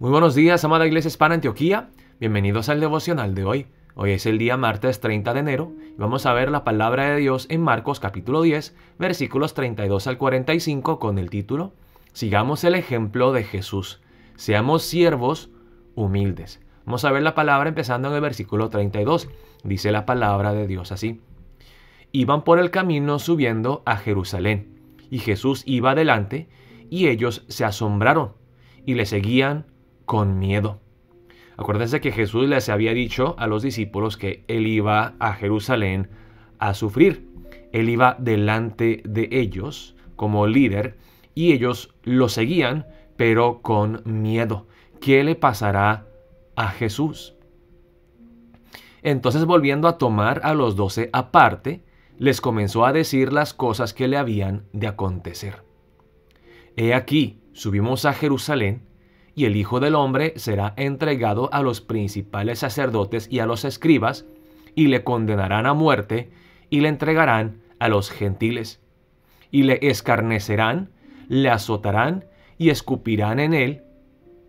Muy buenos días, amada Iglesia Hispana Antioquía. Bienvenidos al devocional de hoy. Hoy es el día martes 30 de enero y vamos a ver la palabra de Dios en Marcos capítulo 10, versículos 32 al 45 con el título Sigamos el ejemplo de Jesús. Seamos siervos humildes. Vamos a ver la palabra empezando en el versículo 32. Dice la palabra de Dios así. Iban por el camino subiendo a Jerusalén y Jesús iba adelante y ellos se asombraron y le seguían con miedo. Acuérdense que Jesús les había dicho a los discípulos que él iba a Jerusalén a sufrir. Él iba delante de ellos como líder y ellos lo seguían, pero con miedo. ¿Qué le pasará a Jesús? Entonces volviendo a tomar a los doce aparte, les comenzó a decir las cosas que le habían de acontecer. He aquí, subimos a Jerusalén, y el Hijo del Hombre será entregado a los principales sacerdotes y a los escribas, y le condenarán a muerte, y le entregarán a los gentiles. Y le escarnecerán, le azotarán, y escupirán en él,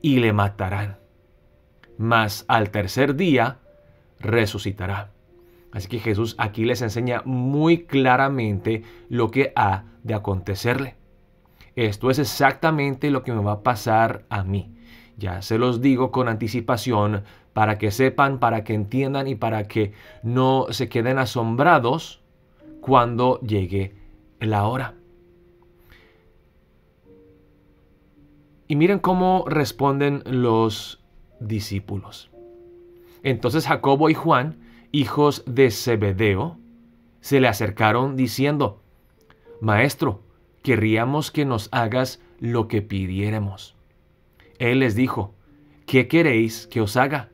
y le matarán. Mas al tercer día resucitará. Así que Jesús aquí les enseña muy claramente lo que ha de acontecerle. Esto es exactamente lo que me va a pasar a mí. Ya se los digo con anticipación para que sepan, para que entiendan y para que no se queden asombrados cuando llegue la hora. Y miren cómo responden los discípulos. Entonces Jacobo y Juan, hijos de Zebedeo, se le acercaron diciendo, Maestro, querríamos que nos hagas lo que pidiéramos. Él les dijo, ¿qué queréis que os haga?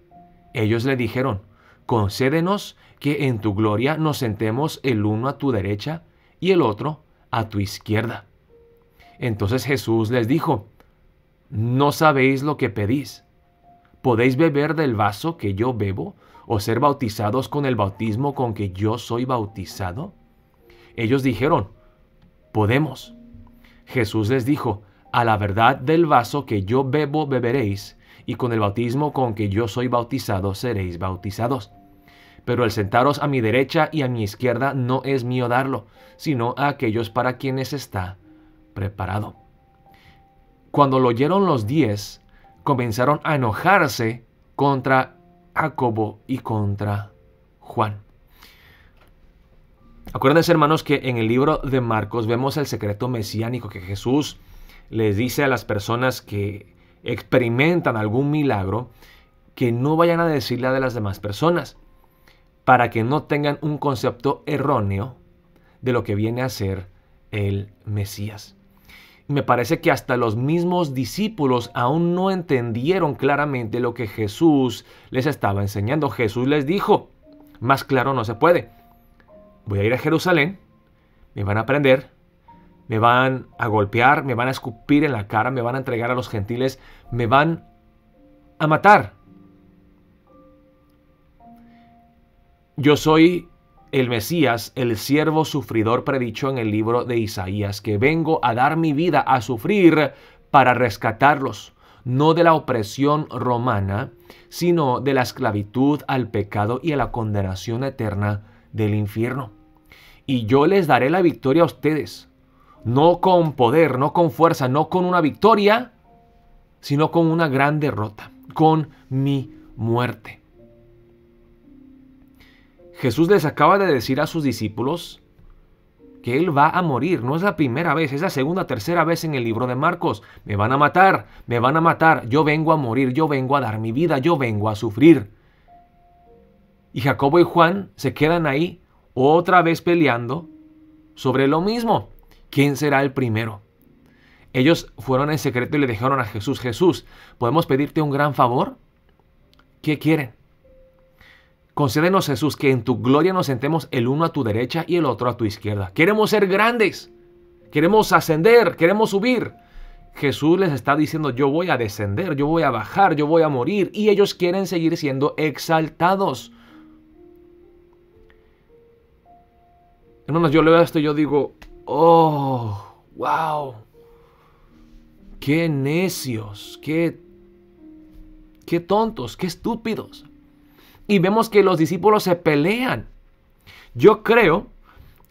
Ellos le dijeron, concédenos que en tu gloria nos sentemos el uno a tu derecha y el otro a tu izquierda. Entonces Jesús les dijo, no sabéis lo que pedís. ¿Podéis beber del vaso que yo bebo o ser bautizados con el bautismo con que yo soy bautizado? Ellos dijeron, podemos. Jesús les dijo, a la verdad del vaso que yo bebo beberéis, y con el bautismo con que yo soy bautizado seréis bautizados. Pero el sentaros a mi derecha y a mi izquierda no es mío darlo, sino a aquellos para quienes está preparado. Cuando lo oyeron los diez, comenzaron a enojarse contra Jacobo y contra Juan. Acuérdense, hermanos, que en el libro de Marcos vemos el secreto mesiánico que Jesús les dice a las personas que experimentan algún milagro que no vayan a decirle a de las demás personas para que no tengan un concepto erróneo de lo que viene a ser el Mesías. Me parece que hasta los mismos discípulos aún no entendieron claramente lo que Jesús les estaba enseñando. Jesús les dijo, más claro no se puede. Voy a ir a Jerusalén, me van a aprender me van a golpear, me van a escupir en la cara, me van a entregar a los gentiles, me van a matar. Yo soy el Mesías, el siervo sufridor predicho en el libro de Isaías, que vengo a dar mi vida a sufrir para rescatarlos, no de la opresión romana, sino de la esclavitud al pecado y a la condenación eterna del infierno. Y yo les daré la victoria a ustedes no con poder, no con fuerza, no con una victoria, sino con una gran derrota, con mi muerte. Jesús les acaba de decir a sus discípulos que Él va a morir. No es la primera vez, es la segunda, tercera vez en el libro de Marcos. Me van a matar, me van a matar, yo vengo a morir, yo vengo a dar mi vida, yo vengo a sufrir. Y Jacobo y Juan se quedan ahí otra vez peleando sobre lo mismo. ¿quién será el primero? Ellos fueron en secreto y le dijeron a Jesús, Jesús, ¿podemos pedirte un gran favor? ¿Qué quieren? Concédenos, Jesús, que en tu gloria nos sentemos el uno a tu derecha y el otro a tu izquierda. Queremos ser grandes, queremos ascender, queremos subir. Jesús les está diciendo, yo voy a descender, yo voy a bajar, yo voy a morir, y ellos quieren seguir siendo exaltados. Hermanos, yo leo esto y yo digo, ¡Oh! ¡Wow! ¡Qué necios! ¡Qué, qué tontos! ¡Qué estúpidos! Y vemos que los discípulos se pelean. Yo creo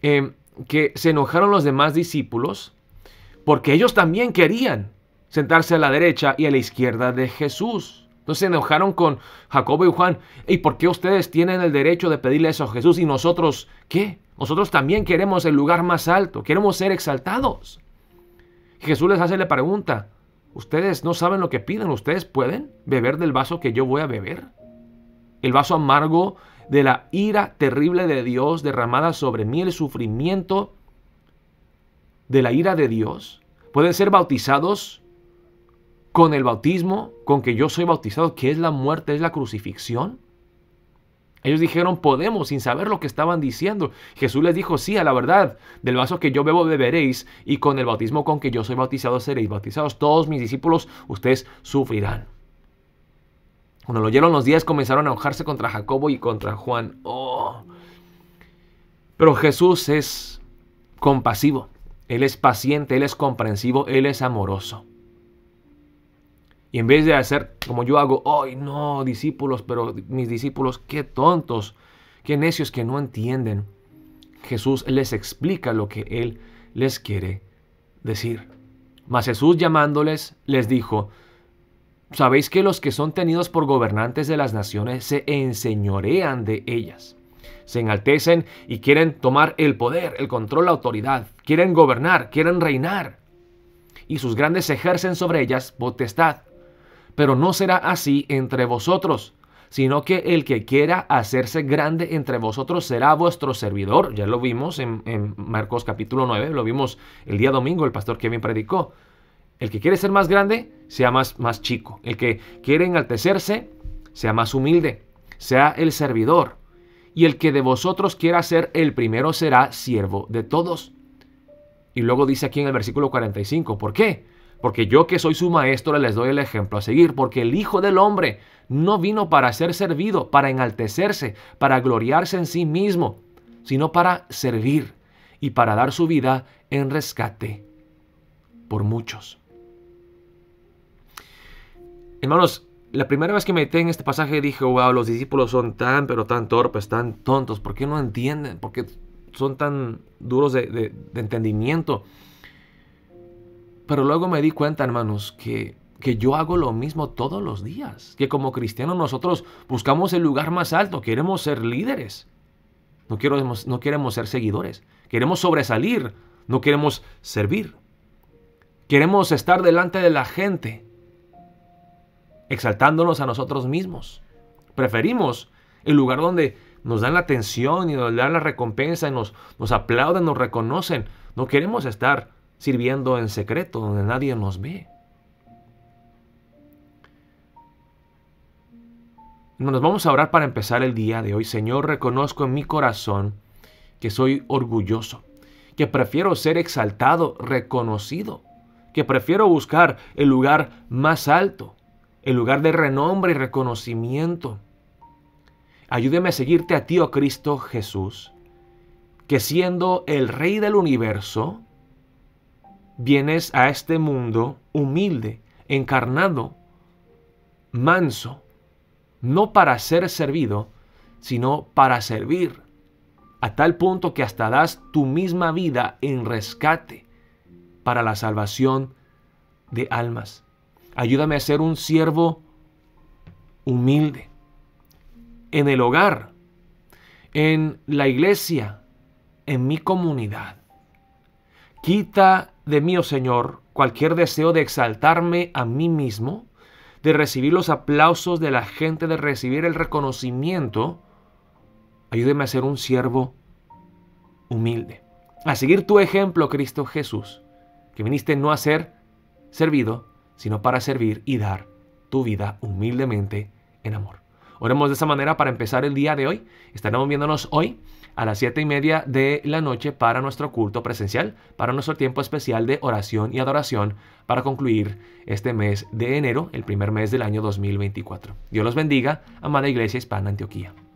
em, que se enojaron los demás discípulos porque ellos también querían sentarse a la derecha y a la izquierda de Jesús. Entonces se enojaron con Jacobo y Juan. ¿Y por qué ustedes tienen el derecho de pedirle eso a Jesús y nosotros qué? Nosotros también queremos el lugar más alto, queremos ser exaltados. Jesús les hace la pregunta, ¿ustedes no saben lo que piden? ¿Ustedes pueden beber del vaso que yo voy a beber? El vaso amargo de la ira terrible de Dios derramada sobre mí, el sufrimiento de la ira de Dios. Pueden ser bautizados con el bautismo con que yo soy bautizado, que es la muerte, es la crucifixión. Ellos dijeron, podemos, sin saber lo que estaban diciendo. Jesús les dijo, sí, a la verdad, del vaso que yo bebo beberéis y con el bautismo con que yo soy bautizado seréis bautizados. Todos mis discípulos, ustedes sufrirán. Cuando lo oyeron los días comenzaron a enojarse contra Jacobo y contra Juan. Oh. Pero Jesús es compasivo, Él es paciente, Él es comprensivo, Él es amoroso. Y en vez de hacer como yo hago, ay no, discípulos, pero mis discípulos, qué tontos, qué necios que no entienden. Jesús les explica lo que Él les quiere decir. Mas Jesús llamándoles les dijo, ¿sabéis que los que son tenidos por gobernantes de las naciones se enseñorean de ellas? Se enaltecen y quieren tomar el poder, el control, la autoridad. Quieren gobernar, quieren reinar. Y sus grandes ejercen sobre ellas potestad. Pero no será así entre vosotros, sino que el que quiera hacerse grande entre vosotros será vuestro servidor. Ya lo vimos en, Marcos capítulo 9, lo vimos el día domingo, el pastor Kevin predicó. El que quiere ser más grande, sea más, más chico. El que quiere enaltecerse, sea más humilde. Sea el servidor. Y el que de vosotros quiera ser el primero será siervo de todos. Y luego dice aquí en el versículo 45, ¿por qué? porque yo que soy su maestro les doy el ejemplo a seguir, porque el Hijo del Hombre no vino para ser servido, para enaltecerse, para gloriarse en sí mismo, sino para servir y para dar su vida en rescate por muchos. Hermanos, la primera vez que me metí en este pasaje dije, wow, los discípulos son tan, pero tan torpes, tan tontos, ¿por qué no entienden? ¿Por qué son tan duros de, de entendimiento? Pero luego me di cuenta, hermanos, que, que yo hago lo mismo todos los días. Que como cristianos nosotros buscamos el lugar más alto, queremos ser líderes. No, queremos, no queremos ser seguidores. Queremos sobresalir, no queremos servir. Queremos estar delante de la gente, exaltándonos a nosotros mismos. Preferimos el lugar donde nos dan la atención y nos dan la recompensa y nos, nos aplauden, nos reconocen. No queremos estar sirviendo en secreto, donde nadie nos ve. Nos vamos a orar para empezar el día de hoy. Señor, reconozco en mi corazón que soy orgulloso, que prefiero ser exaltado, reconocido, que prefiero buscar el lugar más alto, el lugar de renombre y reconocimiento. Ayúdeme a seguirte a ti, oh Cristo Jesús, que siendo el Rey del universo, vienes a este mundo humilde, encarnado, manso, no para ser servido, sino para servir, a tal punto que hasta das tu misma vida en rescate para la salvación de almas. Ayúdame a ser un siervo humilde, en el hogar, en la iglesia, en mi comunidad. Quita de mí, Señor, cualquier deseo de exaltarme a mí mismo, de recibir los aplausos de la gente, de recibir el reconocimiento. Ayúdeme a ser un siervo humilde. A seguir tu ejemplo, Cristo Jesús, que viniste no a ser servido, sino para servir y dar tu vida humildemente en amor. Oremos de esa manera para empezar el día de hoy. Estaremos viéndonos hoy a las 7 y media de la noche para nuestro culto presencial, para nuestro tiempo especial de oración y adoración para concluir este mes de enero, el primer mes del año 2024. Dios los bendiga, amada Iglesia Hispana Antioquía.